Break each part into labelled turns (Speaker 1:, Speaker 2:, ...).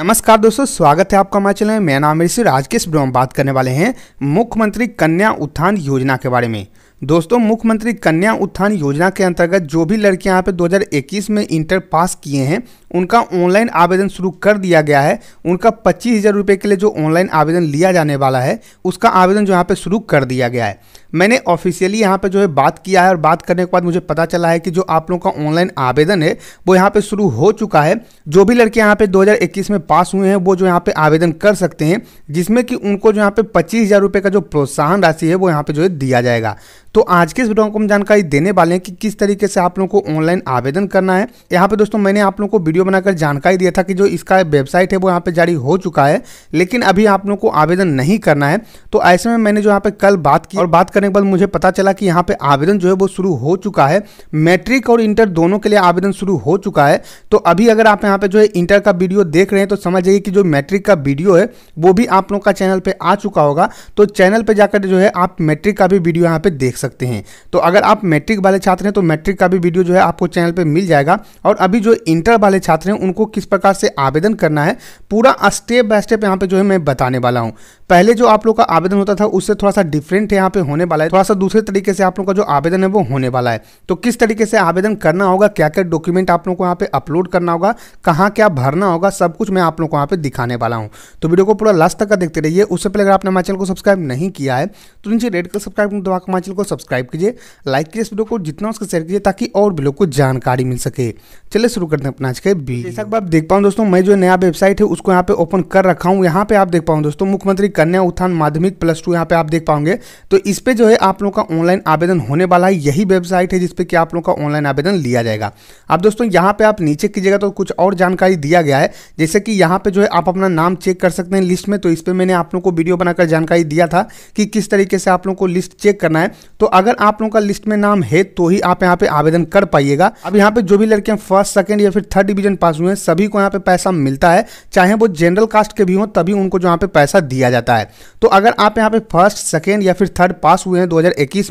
Speaker 1: नमस्कार दोस्तों स्वागत है आपका हमारे चैनल में मैं नाम ऋषि आज के इस वीडियो में बात करने वाले हैं मुख्यमंत्री कन्या उत्थान योजना के बारे में दोस्तों मुख्यमंत्री कन्या उत्थान योजना के अंतर्गत जो भी लड़कियां यहाँ पे 2021 में इंटर पास किए हैं उनका ऑनलाइन आवेदन शुरू कर दिया गया है उनका पच्चीस हज़ार रुपये के लिए जो ऑनलाइन आवेदन लिया जाने वाला है उसका आवेदन जो यहाँ पे शुरू कर दिया गया है मैंने ऑफिशियली यहाँ पे जो है बात किया है और बात करने के बाद मुझे पता चला है कि जो आप लोगों का ऑनलाइन आवेदन है वो यहाँ पे शुरू हो चुका है जो भी लड़के यहाँ पे 2021 में पास हुए हैं वो जो यहाँ पे आवेदन कर सकते हैं जिसमें कि उनको जो यहाँ पे पच्चीस हज़ार रुपये का जो प्रोत्साहन राशि है वो यहाँ पे जो है दिया जाएगा तो आज के इस वीडियो को हम जानकारी देने वाले हैं कि किस तरीके से आप लोगों को ऑनलाइन आवेदन करना है यहाँ पे दोस्तों मैंने आप लोगों को वीडियो वीडियो बनाकर जानकारी दिया था कि जो इसका वेबसाइट है वो यहाँ पर जारी हो चुका है लेकिन अभी आप लोग को आवेदन नहीं करना है तो ऐसे में मैंने जो यहाँ पर कल बात की और बात करने के बाद मुझे पता चला कि यहाँ पर आवेदन जो है वो शुरू हो चुका है मैट्रिक और इंटर दोनों के लिए आवेदन शुरू हो चुका है तो अभी अगर आप यहाँ पर जो है इंटर का वीडियो देख रहे हैं तो समझ जाइए कि जो मैट्रिक का वीडियो है वो भी आप लोग का चैनल पर आ चुका होगा तो चैनल पर जाकर जो है आप मैट्रिक का भी वीडियो यहाँ पर देख सकते हैं तो अगर आप मैट्रिक वाले छात्र हैं तो मैट्रिक का भी वीडियो जो है आपको चैनल पर मिल जाएगा और अभी जो इंटर वाले छात्र हैं उनको किस प्रकार से आवेदन करना है पूरा स्टेप बाय स्टेप यहाँ पे जो है मैं बताने वाला हूँ पहले जो आप लोग का आवेदन होता था उससे थोड़ा सा डिफरेंट यहाँ पे होने वाला है थोड़ा सा दूसरे तरीके से आप लोग का जो आवेदन है वो होने वाला है तो किस तरीके से आवेदन करना होगा क्या क्या डॉक्यूमेंट आप लोग को यहाँ पे अपलोड करना होगा कहाँ क्या भरना होगा सब कुछ मैं आप लोग को यहाँ पे दिखाने वाला हूँ तो वीडियो को पूरा लास्ट तक का देखते रहिए उससे पहले अगर आपने हमारे चैनल को सब्सक्राइब नहीं किया है तो नीचे रेड कलर सब्सक्राइब दबा हमारे चैनल को सब्सक्राइब कीजिए लाइक कीजिए इस वीडियो को जितना उसका शेयर कीजिए ताकि और भी लोग को जानकारी मिल सके चलिए शुरू करते हैं अपना आज के भी जैसा आप देख पाऊँ दोस्तों मैं जो नया वेबसाइट है उसको यहाँ पे ओपन कर रखा हूँ यहाँ पे आप देख पाऊँ दोस्तों मुख्यमंत्री कन्या उत्थान माध्यमिक प्लस टू यहाँ पे आप देख पाओगे तो इस पर जो है आप लोगों का ऑनलाइन आवेदन होने वाला है यही वेबसाइट है जिसपे कि आप लोगों का ऑनलाइन आवेदन लिया जाएगा आप दोस्तों यहाँ पे आप नीचे कीजिएगा तो कुछ और जानकारी दिया गया है जैसे कि यहाँ पे जो है आप अपना नाम चेक कर सकते हैं लिस्ट में तो इस पर मैंने आप लोग को वीडियो बनाकर जानकारी दिया था कि किस तरीके से आप लोग को लिस्ट चेक करना है तो अगर आप लोगों का लिस्ट में नाम है तो ही आप यहाँ पे आवेदन कर पाइएगा अब यहाँ पे जो भी लड़कियां फर्स्ट सेकेंड या फिर थर्ड डिवीजन सिटीजन पास हुए हैं सभी को यहाँ पे पैसा मिलता है चाहे वो जनरल कास्ट के भी हों तभी उनको जो यहाँ पे पैसा दिया जाता है तो अगर आप यहाँ पे फर्स्ट सेकेंड या फिर थर्ड पास हुए हैं दो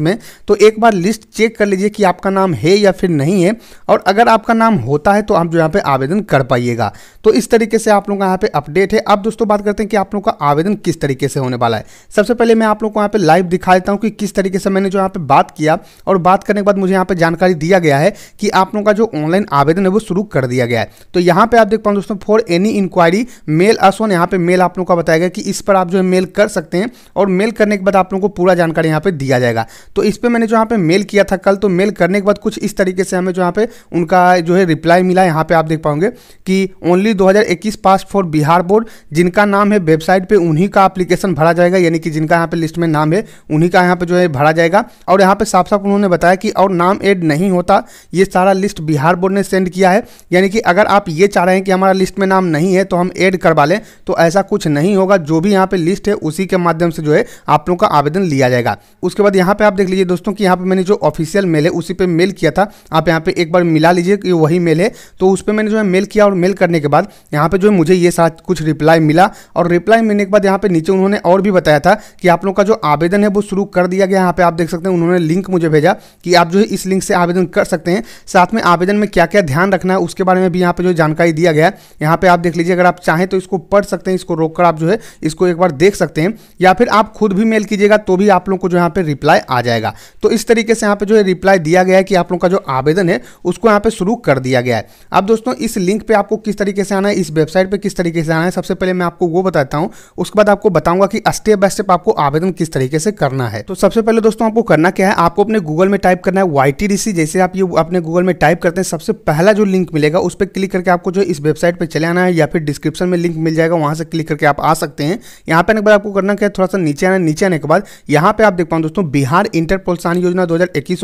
Speaker 1: में तो एक बार लिस्ट चेक कर लीजिए कि आपका नाम है या फिर नहीं है और अगर आपका नाम होता है तो आप जो यहाँ पर आवेदन कर पाइएगा तो इस तरीके से आप लोग का यहाँ पे अपडेट है अब दोस्तों बात करते हैं कि आप लोग का आवेदन किस तरीके से होने वाला है सबसे पहले मैं आप लोग को यहाँ पे लाइव दिखा देता हूँ कि किस तरीके से मैंने जो यहाँ पे बात किया और बात करने के बाद मुझे यहाँ पे जानकारी दिया गया है कि आप लोगों का जो ऑनलाइन आवेदन है वो शुरू कर दिया गया है तो यहाँ पे आप देख पाओ दोस्तों फॉर एनी इंक्वायरी मेल असोन यहाँ पे मेल आप लोगों का बताया गया कि इस पर आप जो है मेल कर सकते हैं और मेल करने के बाद आप लोगों को पूरा जानकारी यहाँ पे दिया जाएगा तो इस पर मैंने जो यहाँ पे मेल किया था कल तो मेल करने के बाद कुछ इस तरीके से हमें जो यहाँ पे उनका जो है रिप्लाई मिला यहाँ पे आप देख पाओगे कि ओनली दो पास फॉर बिहार बोर्ड जिनका नाम है वेबसाइट पर उन्हीं का अप्लीकेशन भरा जाएगा यानी कि जिनका यहाँ पे लिस्ट में नाम है उन्हीं का यहाँ पे जो है भरा जाएगा और यहाँ पे साफ साफ उन्होंने बताया कि और नाम एड नहीं होता ये सारा लिस्ट बिहार बोर्ड ने सेंड किया है यानी कि अगर आप ये चाह रहे हैं कि हमारा लिस्ट में नाम नहीं है तो हम ऐड करवा लें तो ऐसा कुछ नहीं होगा जो भी यहाँ पे लिस्ट है उसी के माध्यम से जो है आप लोगों का आवेदन लिया जाएगा उसके बाद यहाँ पे आप देख लीजिए दोस्तों कि यहाँ पे मैंने जो ऑफिशियल मेल है उसी पे मेल किया था आप यहाँ पे एक बार मिला लीजिए कि वही मेल है तो उस पर मैंने जो है मेल किया और मेल करने के बाद यहाँ पे जो है मुझे ये सारा कुछ रिप्लाई मिला और रिप्लाई मिलने के बाद यहाँ पे नीचे उन्होंने और भी बताया था कि आप लोग का जो आवेदन है वो शुरू कर दिया गया यहाँ पे आप देख सकते हैं उन्होंने लिंक मुझे भेजा कि आप जो है इस लिंक से आवेदन कर सकते हैं साथ में आवेदन में क्या क्या ध्यान रखना है उसके बारे में भी यहाँ पे जो जानकारी दिया गया है यहाँ पे आप देख लीजिए अगर आप चाहें तो इसको पढ़ सकते हैं इसको रोककर आप जो है इसको एक बार देख सकते हैं या फिर आप खुद भी मेल कीजिएगा तो भी आप लोग को जो यहाँ पे रिप्लाई आ जाएगा तो इस तरीके से यहाँ पे जो है रिप्लाई दिया गया है कि आप लोग का जो आवेदन है उसको यहाँ पे शुरू कर दिया गया है अब दोस्तों इस लिंक पर आपको किस तरीके से आना है इस वेबसाइट पर किस तरीके से आना है सबसे पहले मैं आपको वो बताता हूँ उसके बाद आपको बताऊंगा कि स्टेप बाय स्टेप आपको आवेदन किस तरीके से करना है तो सबसे पहले दोस्तों आपको करना क्या है आपको अपने गूगल में टाइप करना है वाई जैसे आप ये अपने गूगल में टाइप करते हैं सबसे पहला जो लिंक मिलेगा उस पर क्लिक करके आपको जो इस वेबसाइट पर चले आना है या फिर डिस्क्रिप्शन में लिंक मिल जाएगा वहां से क्लिक करके आप आ सकते हैं यहाँ पे आने के बाद आपको करना क्या है थोड़ा सा नीचे आना नीचे आने के बाद यहाँ पे आप देख पाओ दोस्तों बिहार इंटर प्रोत्साहन योजना दो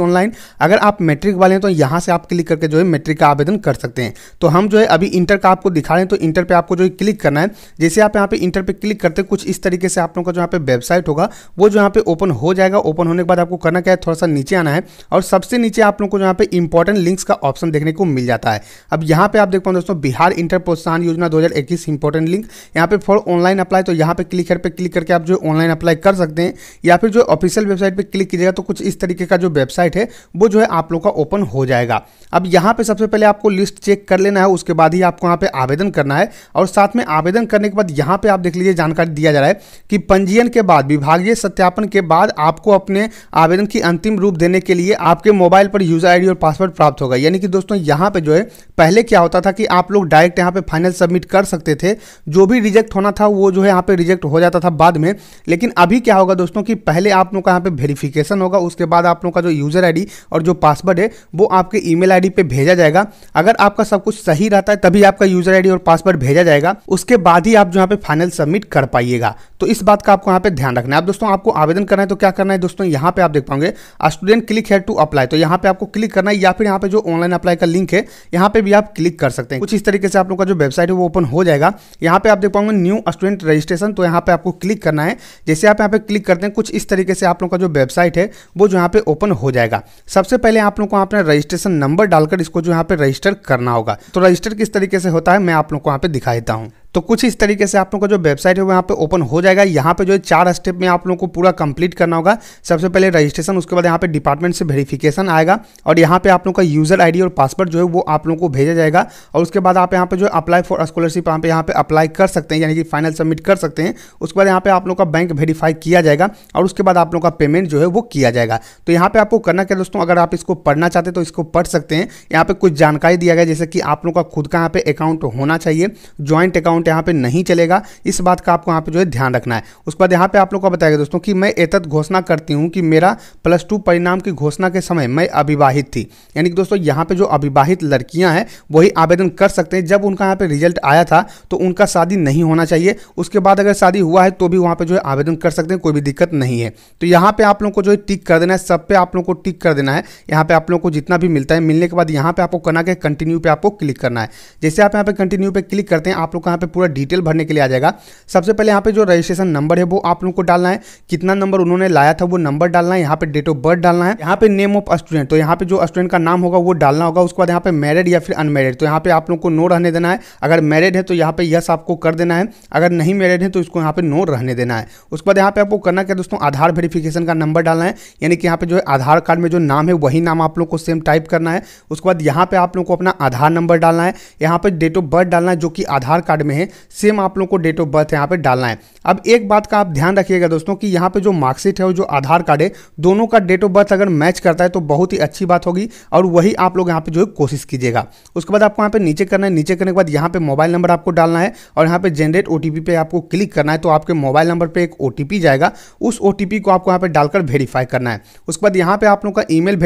Speaker 1: ऑनलाइन अगर आप मेट्रिक वाले हैं तो यहाँ से आप क्लिक करके जो है मेट्रिक का आवेदन कर सकते हैं तो हम जो है अभी इंटर का आपको दिखा रहे हैं तो इंटर पर आपको जो है क्लिक करना है जैसे आप यहाँ पे इंटर पर क्लिक करते कुछ इस तरीके से आप लोगों का जो यहाँ पे वेबसाइट होगा वो जो यहाँ पे ओपन हो जाएगा ओपन होने के बाद आपको करना क्या है थोड़ा सा नीचे आना है और सबसे नीचे आप लोग को जो यहाँ पे इंपॉर्टेंट लिंक्स का ऑप्शन देखने को मिल जाता है अब यहाँ पे आप देख पाओ दोस्तों बिहार इंटर प्रोत्साहन योजना 2021 हजार इंपॉर्टेंट लिंक यहाँ पे फॉर ऑनलाइन अप्लाई तो यहाँ पे क्लिक पे क्लिक करके आप जो ऑनलाइन अप्लाई कर सकते हैं या फिर जो ऑफिशियल वेबसाइट पे क्लिक कीजिएगा तो कुछ इस तरीके का जो वेबसाइट है वो जो है आप लोग का ओपन हो जाएगा अब यहाँ पे सबसे पहले आपको लिस्ट चेक कर लेना है उसके बाद ही आपको यहाँ पे आवेदन करना है और साथ में आवेदन करने के बाद यहाँ पे आप देख लीजिए जानकारी दिया जा रहा है कि पंजीयन के बाद विभागीय सत्यापन के बाद आपको अपने आवेदन की अंतिम रूप देने के लिए आपके मोबाइल पर यूजर आई और पासवर्ड प्राप्त होगा यानी कि दोस्तों यहाँ पे जो है पहले क्या क्या होता था कि आप लोग डायरेक्ट यहाँ पे फाइनल सबमिट कर सकते थे जो भी रिजेक्ट होना था वो जो है यहाँ पे रिजेक्ट हो जाता था बाद में लेकिन अभी क्या होगा दोस्तों कि पहले आप लोग का यहाँ पे वेरीफिकेशन होगा उसके बाद आप लोग का जो यूज़र आई और जो पासवर्ड है वो आपके ई मेल आई भेजा जाएगा अगर आपका सब कुछ सही रहता है तभी आपका यूजर आई और पासवर्ड भेजा जाएगा उसके बाद ही आप जो यहाँ पे फाइनल सबमिट कर पाइएगा तो इस बात का आपको यहाँ पे ध्यान रखना है आप दोस्तों आपको आवेदन करना है तो क्या करना है दोस्तों यहाँ पे आप देख पाओगे स्टूडेंट क्लिक है टू अप्लाई तो यहाँ पे आपको क्लिक करना है या फिर यहाँ पे जो ऑनलाइन अप्लाई का लिंक है यहाँ पे भी आप क्लिक क्लिक कर सकते हैं कुछ इस तरीके से आप लोग का जो वेबसाइट है वो ओपन हो जाएगा यहाँ पे आप देख पाओगे न्यू स्टूडेंट रजिस्ट्रेशन तो यहाँ पे आपको क्लिक करना है जैसे आप यहाँ पे क्लिक करते हैं कुछ इस तरीके से आप लोग का जो वेबसाइट है वो जो यहाँ पे ओपन हो जाएगा सबसे पहले आप लोग को आपने रजिस्ट्रेशन नंबर डालकर इसको जो यहाँ पे रजिस्टर करना होगा तो रजिस्टर किस तरीके से होता है मैं आप लोग को यहाँ पे दिखा देता हूँ तो कुछ इस तरीके से आप लोगों का जो वेबसाइट है वो यहाँ पे ओपन हो जाएगा यहाँ पे जो है चार स्टेप में आप लोगों को पूरा कंप्लीट करना होगा सबसे पहले रजिस्ट्रेशन उसके बाद यहाँ पे डिपार्टमेंट से वेरिफिकेशन आएगा और यहाँ पे आप लोगों का यूजर आईडी और पासवर्ड जो है वो आप लोगों को भेजा जाएगा और उसके बाद आप यहाँ पे जो अप्लाई फॉर स्कॉलरशिप यहाँ पे यहाँ पे अप्लाई कर सकते हैं यानी कि फाइनल सबमिट कर सकते हैं उसके बाद यहाँ पे आप लोग का बैंक वेरीफाई किया जाएगा और उसके बाद आप लोग का पेमेंट जो है वो किया जाएगा तो यहाँ पर आपको करना क्या दोस्तों अगर आप इसको पढ़ना चाहते हैं तो इसको पढ़ सकते हैं यहाँ पर कुछ जानकारी दिया गया जैसे कि आप लोग का खुद का यहाँ पर अकाउंट होना चाहिए ज्वाइंट अकाउंट अकाउंट यहाँ पे नहीं चलेगा इस बात का आपको यहाँ पे जो है ध्यान रखना है उसके बाद यहाँ पे आप लोग को बताएगा दोस्तों कि मैं एतत घोषणा करती हूँ कि मेरा प्लस टू परिणाम की घोषणा के समय मैं अविवाहित थी यानी कि दोस्तों यहाँ पे जो अविवाहित लड़कियाँ हैं वही आवेदन कर सकते हैं जब उनका यहाँ पर रिजल्ट आया था तो उनका शादी नहीं होना चाहिए उसके बाद अगर शादी हुआ है तो भी वहाँ पर जो है आवेदन कर सकते हैं कोई भी दिक्कत नहीं है तो यहाँ पर आप लोग को जो है टिक कर देना है सब पे आप लोग को टिक कर देना है यहाँ पर आप लोग को जितना भी मिलता है मिलने के बाद यहाँ पर आपको कना के कंटिन्यू पे आपको क्लिक करना है जैसे आप यहाँ पे कंटिन्यू पे क्लिक करते हैं आप लोग को यहाँ पे पूरा डिटेल भरने के लिए आ जाएगा सबसे पहले यहाँ पे जो रजिस्ट्रेशन नंबर है वो आप लोग को डालना है कितना नंबर उन्होंने लाया था वो नंबर डालना है यहाँ पे डेट ऑफ बर्थ डालना है यहाँ पे नेम ऑफ स्टूडेंट तो यहाँ पे जो स्टूडेंट का नाम होगा वो डालना होगा उसके बाद यहाँ पे मैरिड या फिर अनमेरिड तो यहाँ पे आप लोग को नो रहने देना है अगर मैरिड है तो यहाँ पे यस आपको कर देना है अगर नहीं मैरिड है तो इसको यहाँ पे नो रहने देना है उसके बाद यहाँ पे आपको करना क्या दोस्तों आधार वेरिफिकेशन का नंबर डालना है यानी कि यहाँ पे जो है आधार कार्ड में जो नाम है वही नाम आप लोग को सेम टाइप करना है उसके बाद यहाँ पे आप लोग को अपना आधार नंबर डालना है यहाँ पे डेट ऑफ बर्थ डालना है जो कि आधार कार्ड में है हैं सेम आप लोगों को डेट ऑफ बर्थ यहाँ पे डालना है अब एक बात का आप ध्यान रखिएगा दोस्तों कि यहाँ पे जो मार्कशीट है और जो आधार कार्ड है दोनों का डेट ऑफ बर्थ अगर मैच करता है तो बहुत ही अच्छी बात होगी और वही आप लोग यहाँ पे जो है कोशिश कीजिएगा उसके बाद आपको यहाँ पे नीचे करना है नीचे करने के बाद यहाँ पे मोबाइल नंबर आपको डालना है और यहाँ पे जनरेट ओ पे आपको क्लिक करना है तो आपके मोबाइल नंबर पर एक ओ जाएगा उस ओ को आपको यहाँ पर डालकर वेरीफाई करना है उसके बाद यहाँ पर आप लोग का ई मेल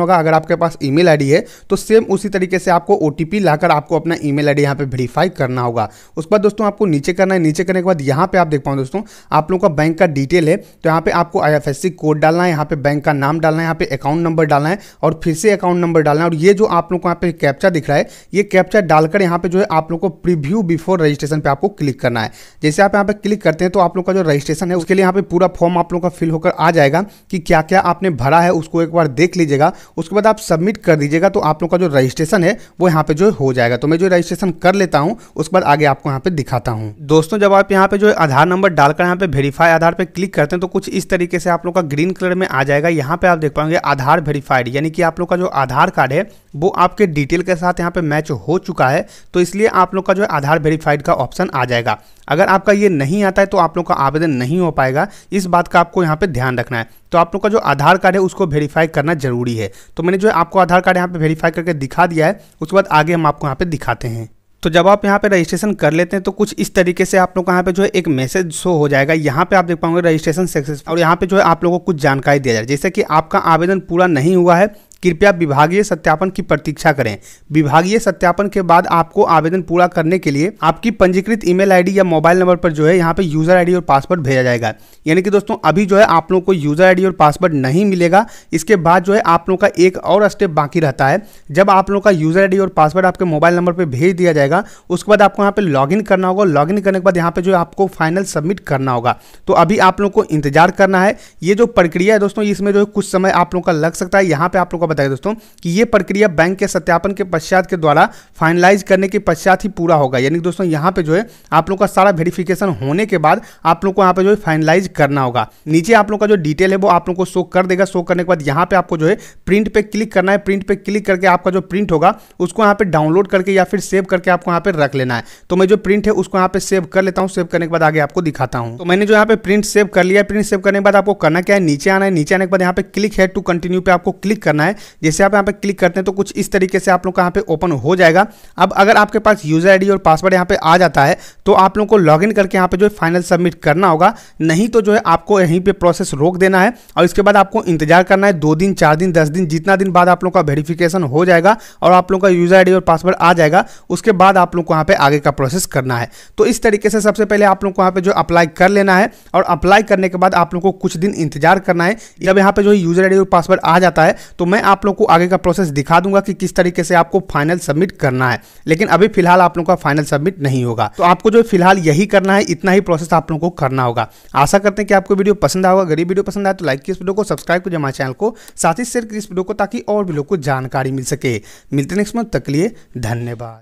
Speaker 1: होगा अगर आपके पास ई मेल है तो सेम उसी तरीके से आपको ओ लाकर आपको अपना ईमेल आईडी यहाँ पे वेरीफाई करना होगा उसके बाद दोस्तों आपको नीचे करना है नीचे करने के बाद यहाँ पे आप देख पाओ दोस्तों आप लोगों का बैंक का डिटेल है तो यहाँ पे आपको आईएफएससी कोड डालना है यहाँ पे बैंक का नाम डालना है यहाँ पे अकाउंट नंबर डालना है और फिर से अकाउंट नंबर डालना है और ये जो आप लोग को यहाँ पे कैप्चा दिख रहा है ये कैप्चा डालकर यहाँ पे जो है आप लोग को प्रिव्यू बिफोर रजिस्ट्रेशन पर आपको क्लिक करना है जैसे आप यहाँ पे क्लिक करते हैं तो आप लोग का जो रजिस्ट्रेशन है उसके लिए यहाँ पे पूरा फॉर्म आप लोग का फिल होकर आ जाएगा कि क्या क्या आपने भरा है उसको एक बार देख लीजिएगा उसके बाद आप सबमिट कर दीजिएगा तो आप लोग का जो रजिस्ट्रेशन है वो यहाँ पे जो हो जाएगा तो मैं जो रजिस्ट्रेशन कर लेता हूँ उसके बाद आगे आप आपको यहाँ पे दिखाता हूँ दोस्तों जब आप यहाँ पे जो आधार नंबर डालकर यहाँ पे वेरीफाई आधार पे क्लिक करते हैं तो कुछ इस तरीके से आप लोग का ग्रीन कलर में आ जाएगा यहाँ पे आप देख पाएंगे आधार वेरीफाइड यानी कि आप लोग का जो आधार कार्ड है वो आपके डिटेल के साथ यहाँ पे मैच हो चुका है तो इसलिए आप लोग का जो आधार वेरीफाइड का ऑप्शन आ जाएगा अगर आपका ये नहीं आता है तो आप लोग का आवेदन नहीं हो पाएगा इस बात का आपको यहाँ पे ध्यान रखना है तो आप लोग का जो आधार कार्ड है उसको वेरीफाई करना जरूरी है तो मैंने जो है आपको आधार कार्ड यहाँ पे वेरीफाई करके दिखा दिया है उसके बाद आगे हम आपको यहाँ पे दिखाते हैं तो जब आप यहाँ पे रजिस्ट्रेशन कर लेते हैं तो कुछ इस तरीके से आप लोग का यहाँ पे जो है एक मैसेज शो हो जाएगा यहाँ पे आप देख पाओगे रजिस्ट्रेशन सक्सेसफुल और यहाँ पे जो है आप लोगों को कुछ जानकारी दिया जाए जैसे कि आपका आवेदन पूरा नहीं हुआ है कृपया विभागीय सत्यापन की प्रतीक्षा करें विभागीय सत्यापन के बाद आपको आवेदन पूरा करने के लिए आपकी पंजीकृत ईमेल आईडी या मोबाइल नंबर पर जो है यहाँ पे यूजर आईडी और पासवर्ड भेजा जाएगा यानी कि दोस्तों अभी जो है आप लोगों को यूजर आईडी और पासवर्ड नहीं मिलेगा इसके बाद जो है आप लोगों का एक और स्टेप बाकी रहता है जब आप लोगों का यूजर आईडी और पासवर्ड आपके मोबाइल नंबर पर भेज दिया जाएगा उसके बाद आपको यहाँ पे लॉग करना होगा लॉग करने के बाद यहाँ पे जो है आपको फाइनल सबमिट करना होगा तो अभी आप लोग को इंतजार करना है ये जो प्रक्रिया है दोस्तों इसमें जो है कुछ समय आप लोग का लग सकता है यहाँ पे आप लोग का बताया दोस्तों कि ये प्रक्रिया बैंक के सत्यापन के पश्चात के द्वारा फाइनलाइज करने के पश्चात ही पूरा होगा यानी कि दोस्तों यहाँ पे जो है आप लोग का सारा वेरिफिकेशन होने के बाद आप लोग को यहाँ पे जो है फाइनलाइज करना होगा नीचे आप लोग का जो डिटेल है वो आप लोग को शो कर देगा शो करने के बाद यहाँ पे आपको जो है प्रिंट पे क्लिक करना है प्रिंट पे क्लिक करके आपका जो प्रिंट होगा उसको यहाँ पे डाउनलोड करके या फिर सेव करके आपको यहाँ पे रख लेना है तो मैं जो प्रिंट है उसको यहाँ पे सेव कर लेता हूँ सेव करने के बाद आगे आपको दिखाता हूँ तो मैंने जो यहाँ पे प्रिंट सेव कर लिया प्रिंट सेव करने के बाद आपको करना क्या है नीचे आना है नीचे आने के बाद यहाँ पे क्लिक है टू कंटिन्यू पे आपको क्लिक करना है जैसे आप यहाँ पे क्लिक करते हैं तो कुछ इस तरीके से आप लोग का यहाँ पे ओपन हो जाएगा अब अगर आपके पास यूज़र आई और पासवर्ड यहाँ पे आ जाता है तो आप लोग को लॉगिन करके यहाँ पे जो है फाइनल सबमिट करना होगा नहीं तो जो है आपको यहीं पर प्रोसेस रोक देना है और इसके बाद आपको इंतजार करना है दो दिन चार दिन दस दिन जितना दिन बाद आप लोग का वेरीफिकेशन हो जाएगा और आप लोग का यूज़र आई और पासवर्ड आ जाएगा उसके बाद आप लोग को यहाँ पर आगे का प्रोसेस करना है तो इस तरीके से सबसे पहले आप लोग को यहाँ पर जो अप्लाई कर लेना है और अप्लाई करने के बाद आप लोग को कुछ दिन इंतजार करना है जब यहाँ पर जो है यूज़र आई और पासवर्ड आ जाता है तो मैं आप लोग को आगे का प्रोसेस दिखा दूंगा कि किस तरीके से आपको फाइनल सबमिट करना है लेकिन अभी फिलहाल आप लोग का फाइनल सबमिट नहीं होगा तो आपको जो फिलहाल यही करना है इतना ही प्रोसेस आप लोग को करना होगा आशा करते हैं कि आपको वीडियो पसंद आएगा गरीब वीडियो पसंद आए तो लाइक की वीडियो को सब्सक्राइब कीजिए हमारे चैनल को साथ ही शेयर कीजिए इस वीडियो को ताकि और भी लोग को जानकारी मिल सके मिलते नेक्स्ट मंथ तक लिए धन्यवाद